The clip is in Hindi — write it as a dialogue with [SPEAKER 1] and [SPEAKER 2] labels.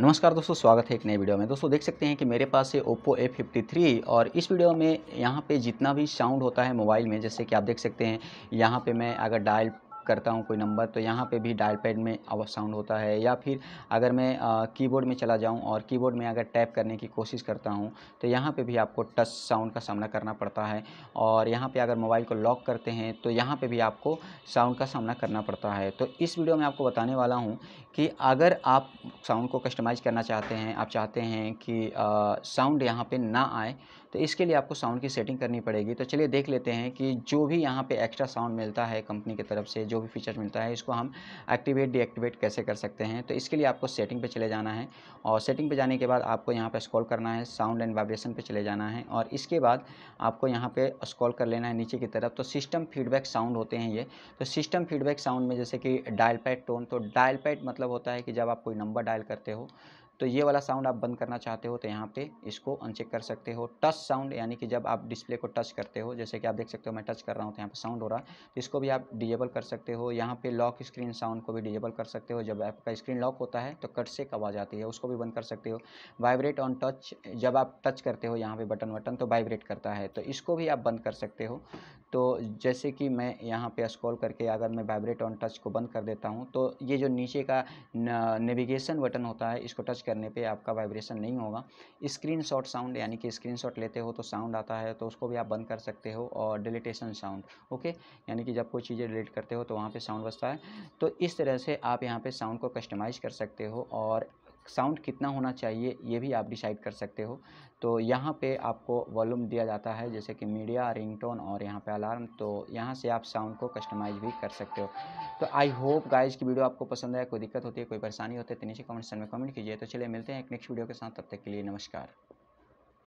[SPEAKER 1] नमस्कार दोस्तों स्वागत है एक नए वीडियो में दोस्तों देख सकते हैं कि मेरे पास है ओप्पो ए थ्री और इस वीडियो में यहाँ पे जितना भी साउंड होता है मोबाइल में जैसे कि आप देख सकते हैं यहाँ पे मैं अगर डायल करता हूँ कोई नंबर तो यहाँ पे भी डायल पैड में आवाज साउंड होता है या फिर अगर मैं कीबोर्ड में चला जाऊँ और कीबोर्ड में अगर टैप करने की कोशिश करता हूँ तो यहाँ पे भी आपको टच साउंड का सामना करना पड़ता है और यहाँ पे अगर मोबाइल को लॉक करते हैं तो यहाँ पे भी आपको साउंड का सामना करना पड़ता है तो इस वीडियो में आपको बताने वाला हूँ कि अगर आप साउंड को कस्टमाइज़ करना चाहते हैं आप चाहते हैं कि साउंड यहाँ पर ना आए तो इसके लिए आपको साउंड की सेटिंग करनी पड़ेगी तो चलिए देख लेते हैं कि जो भी यहाँ पर एक्स्ट्रा साउंड मिलता है कंपनी की तरफ से जो जो भी फीचर मिलता है इसको हम एक्टिवेट डीएक्टिवेट कैसे कर सकते हैं तो इसके लिए आपको सेटिंग पे चले जाना है और सेटिंग पे जाने के बाद आपको यहाँ पे स्कॉल करना है साउंड एंड वाइब्रेशन पे चले जाना है और इसके बाद आपको यहाँ पे स्कॉल कर लेना है नीचे की तरफ तो सिस्टम फीडबैक साउंड होते हैं ये तो सिस्टम फीडबैक साउंड में जैसे कि डायल पैड टोन तो डायल पैड मतलब होता है कि जब आप कोई नंबर डायल करते हो तो ये वाला साउंड आप बंद करना चाहते हो तो यहाँ पे इसको अनचेक कर सकते हो टच साउंड यानी कि जब आप डिस्प्ले को टच करते हो जैसे कि आप देख सकते हो मैं टच कर रहा हूँ तो यहाँ पे साउंड हो रहा है तो इसको भी आप डिजेबल कर सकते हो यहाँ पे लॉक स्क्रीन साउंड को भी डिजेबल कर सकते हो जब आपका स्क्रीन लॉक होता है तो कट से आवाज़ आती है उसको भी बंद कर सकते हो वाइब्रेट ऑन टच जब आप टच करते हो यहाँ पर बटन वटन तो वाइब्रेट करता है तो इसको भी आप बंद कर सकते हो तो जैसे कि मैं यहाँ पर स्क्रॉल करके अगर मैं वाइब्रेट ऑन टच को बंद कर देता हूँ तो ये जो नीचे का नेविगेशन बटन होता है इसको टच करने पे आपका वाइब्रेशन नहीं होगा स्क्रीन शॉट साउंड यानी कि स्क्रीन शॉट लेते हो तो साउंड आता है तो उसको भी आप बंद कर सकते हो और डिलीटेशन साउंड ओके यानी कि जब कोई चीज़ें डिलीट करते हो तो वहाँ पर साउंड बचता है तो इस तरह से आप यहाँ पर साउंड को कस्टमाइज़ कर सकते हो और साउंड कितना होना चाहिए ये भी आप डिसाइड कर सकते हो तो यहाँ पे आपको वॉल्यूम दिया जाता है जैसे कि मीडिया रिंगटोन और यहाँ पे अलार्म तो यहाँ से आप साउंड को कस्टमाइज भी कर सकते हो तो आई होप गाइज की वीडियो आपको पसंद आया कोई दिक्कत होती है कोई परेशानी होती है तो नीचे कमेंट सेक्शन में कमेंट कीजिए तो चलिए मिलते हैं एक नेक्स्ट वीडियो के साथ तब तक के लिए नमस्कार